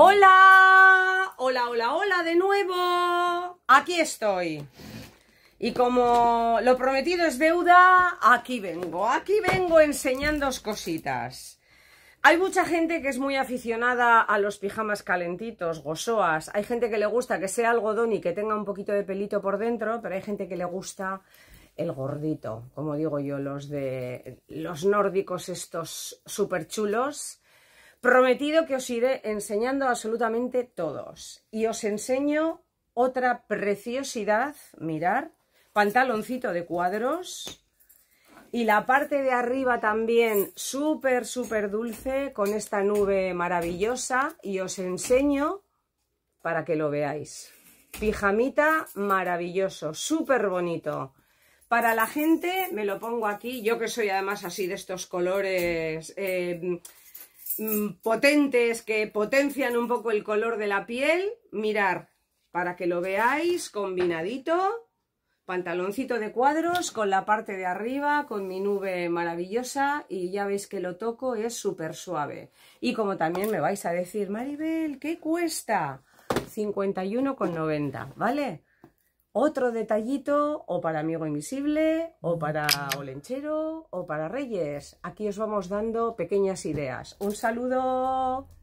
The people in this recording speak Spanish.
Hola, hola, hola, hola de nuevo. Aquí estoy. Y como lo prometido es deuda, aquí vengo, aquí vengo enseñando cositas. Hay mucha gente que es muy aficionada a los pijamas calentitos, gozoas. Hay gente que le gusta que sea algodón y que tenga un poquito de pelito por dentro, pero hay gente que le gusta el gordito, como digo yo, los de los nórdicos estos súper chulos Prometido que os iré enseñando absolutamente todos. Y os enseño otra preciosidad, mirar, pantaloncito de cuadros. Y la parte de arriba también súper, súper dulce con esta nube maravillosa. Y os enseño para que lo veáis. Pijamita maravilloso, súper bonito. Para la gente, me lo pongo aquí, yo que soy además así de estos colores... Eh, Mm, potentes que potencian un poco el color de la piel. Mirar, para que lo veáis, combinadito. Pantaloncito de cuadros con la parte de arriba, con mi nube maravillosa y ya veis que lo toco, es súper suave. Y como también me vais a decir, Maribel, ¿qué cuesta? 51,90, ¿vale? otro detallito o para Amigo Invisible, o para Olenchero, o para Reyes. Aquí os vamos dando pequeñas ideas. Un saludo.